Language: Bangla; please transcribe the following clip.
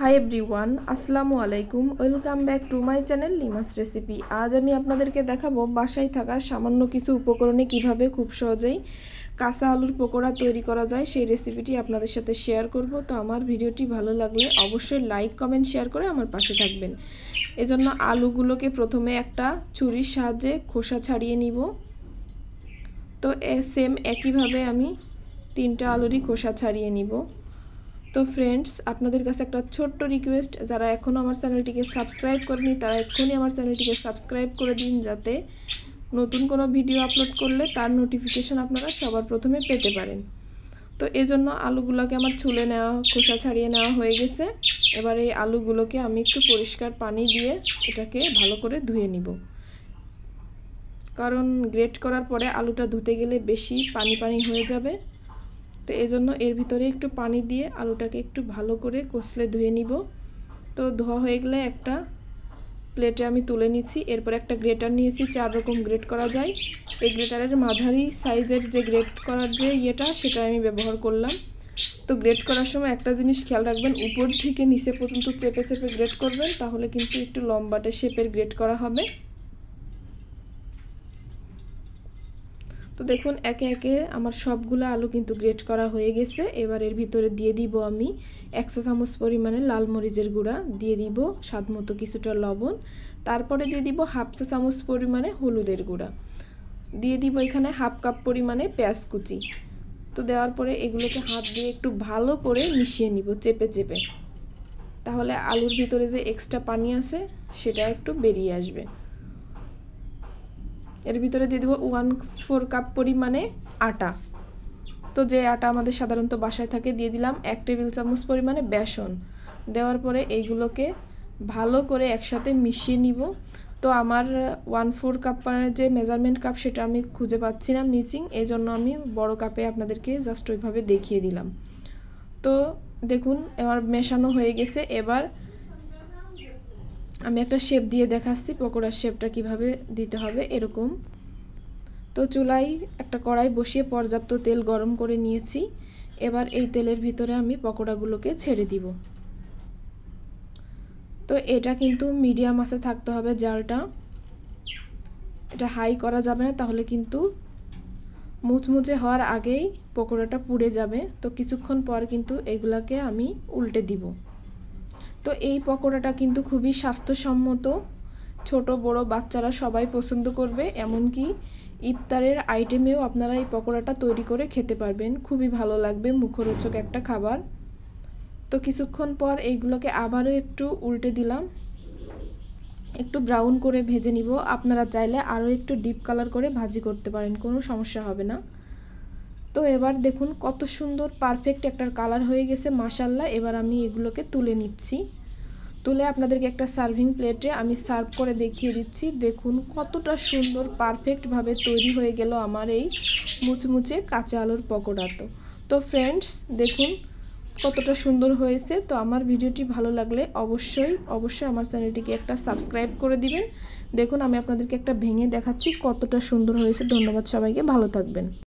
হাই এভরিওয়ান আসসালামু আলাইকুম welcome back to my channel Lima's recipe আজ আমি আপনাদেরকে দেখাবো বাসায় থাকা সামান্য কিছু উপকরণে কিভাবে খুব সহজেই কাঁচা আলুর পকোড়া তৈরি করা যায় সেই রেসিপিটি আপনাদের সাথে শেয়ার করব তো আমার ভিডিওটি ভালো লাগলে অবশ্যই লাইক কমেন্ট শেয়ার করে আমার পাশে থাকবেন এজন্য আলুগুলোকে প্রথমে একটা ছুরির সাহায্যে খোসা ছাড়িয়ে নিব তো সেম একইভাবে আমি তিনটা আলুরই খোসা ছাড়িয়ে নিব তো ফ্রেন্ডস আপনাদের কাছে একটা ছোট্ট রিকোয়েস্ট যারা এখনও আমার চ্যানেলটিকে সাবস্ক্রাইব করেনি তারা এক্ষুনি আমার চ্যানেলটিকে সাবস্ক্রাইব করে দিন যাতে নতুন কোনো ভিডিও আপলোড করলে তার নোটিফিকেশন আপনারা সবার প্রথমে পেতে পারেন তো এজন্য আলুগুলোকে আমার ছুলে নেওয়া খোসা ছাড়িয়ে নেওয়া হয়ে গেছে এবার এই আলুগুলোকে আমি একটু পরিষ্কার পানি দিয়ে এটাকে ভালো করে ধুয়ে নিব কারণ গ্রেট করার পরে আলুটা ধুতে গেলে বেশি পানি পানি হয়ে যাবে তো এই জন্য এর ভিতরে একটু পানি দিয়ে আলুটাকে একটু ভালো করে কষলে ধুয়ে নিব তো ধোয়া হয়ে গেলে একটা প্লেটে আমি তুলে নিচ্ছি এরপর একটা গ্রেটার নিয়েছি চার রকম গ্রেট করা যায় এই গ্রেটারের মাঝারি সাইজের যে গ্রেট করার যে ইয়েটা সেটা আমি ব্যবহার করলাম তো গ্রেট করার সময় একটা জিনিস খেয়াল রাখবেন উপর থেকে নিচে পর্যন্ত চেপে চেপে গ্রেট করবেন তাহলে কিন্তু একটু লম্বাটে শেপের গ্রেট করা হবে তো দেখুন একে একে আমার সবগুলো আলু কিন্তু গ্রেট করা হয়ে গেছে এবার এর ভিতরে দিয়ে দিব আমি একশো চামচ পরিমাণে লাল মরিচের গুঁড়া দিয়ে দিব স্বাদ মতো কিছুটা লবণ তারপরে দিয়ে দিব হাফ চা চামচ পরিমাণে হলুদের গুঁড়া দিয়ে দিব এখানে হাফ কাপ পরিমাণে পেঁয়াজ কুচি তো দেওয়ার পরে এগুলোকে হাত দিয়ে একটু ভালো করে মিশিয়ে নিব চেপে চেপে তাহলে আলুর ভিতরে যে এক্সট্রা পানি আছে সেটা একটু বেরিয়ে আসবে এর ভিতরে দিয়ে দেবো ওয়ান ফোর কাপ পরিমাণে আটা তো যে আটা আমাদের সাধারণত বাসায় থাকে দিয়ে দিলাম এক টেবিল চামচ পরিমাণে বেসন দেওয়ার পরে এইগুলোকে ভালো করে একসাথে মিশিয়ে নিব তো আমার ওয়ান ফোর কাপের যে মেজারমেন্ট কাপ সেটা আমি খুঁজে পাচ্ছি না মিচিং এই জন্য আমি বড় কাপে আপনাদেরকে জাস্ট ওইভাবে দেখিয়ে দিলাম তো দেখুন এবার মেশানো হয়ে গেছে এবার আমি একটা শেপ দিয়ে দেখাচ্ছি পকোড়ার শেপটা কিভাবে দিতে হবে এরকম তো চুলাই একটা কড়াই বসিয়ে পর্যাপ্ত তেল গরম করে নিয়েছি এবার এই তেলের ভিতরে আমি পকোড়াগুলোকে ছেড়ে দিব তো এটা কিন্তু মিডিয়াম আসে থাকতে হবে জালটা এটা হাই করা যাবে না তাহলে কিন্তু মুচমুচে হওয়ার আগেই পকোড়াটা পুড়ে যাবে তো কিছুক্ষণ পর কিন্তু এগুলাকে আমি উল্টে দিব তো এই পকোড়াটা কিন্তু খুবই স্বাস্থ্যসম্মত ছোট বড় বাচ্চারা সবাই পছন্দ করবে এমনকি ইফতারের আইটেমেও আপনারা এই পকোড়াটা তৈরি করে খেতে পারবেন খুবই ভালো লাগবে মুখরোচক একটা খাবার তো কিছুক্ষণ পর এইগুলোকে আবারও একটু উল্টে দিলাম একটু ব্রাউন করে ভেজে নিব আপনারা চাইলে আরও একটু ডিপ কালার করে ভাজি করতে পারেন কোনো সমস্যা হবে না তো এবার দেখুন কত সুন্দর পারফেক্ট একটা কালার হয়ে গেছে মাসাল্লা এবার আমি এগুলোকে তুলে নিচ্ছি তুলে আপনাদেরকে একটা সার্ভিং প্লেটে আমি সার্ভ করে দেখিয়ে দিচ্ছি দেখুন কতটা সুন্দর পারফেক্টভাবে তৈরি হয়ে গেল আমার এই মুচমুচে কাঁচা আলুর পকোড়া তো তো ফ্রেন্ডস দেখুন কতটা সুন্দর হয়েছে তো আমার ভিডিওটি ভালো লাগলে অবশ্যই অবশ্যই আমার চ্যানেলটিকে একটা সাবস্ক্রাইব করে দিবেন দেখুন আমি আপনাদেরকে একটা ভেঙে দেখাচ্ছি কতটা সুন্দর হয়েছে ধন্যবাদ সবাইকে ভালো থাকবেন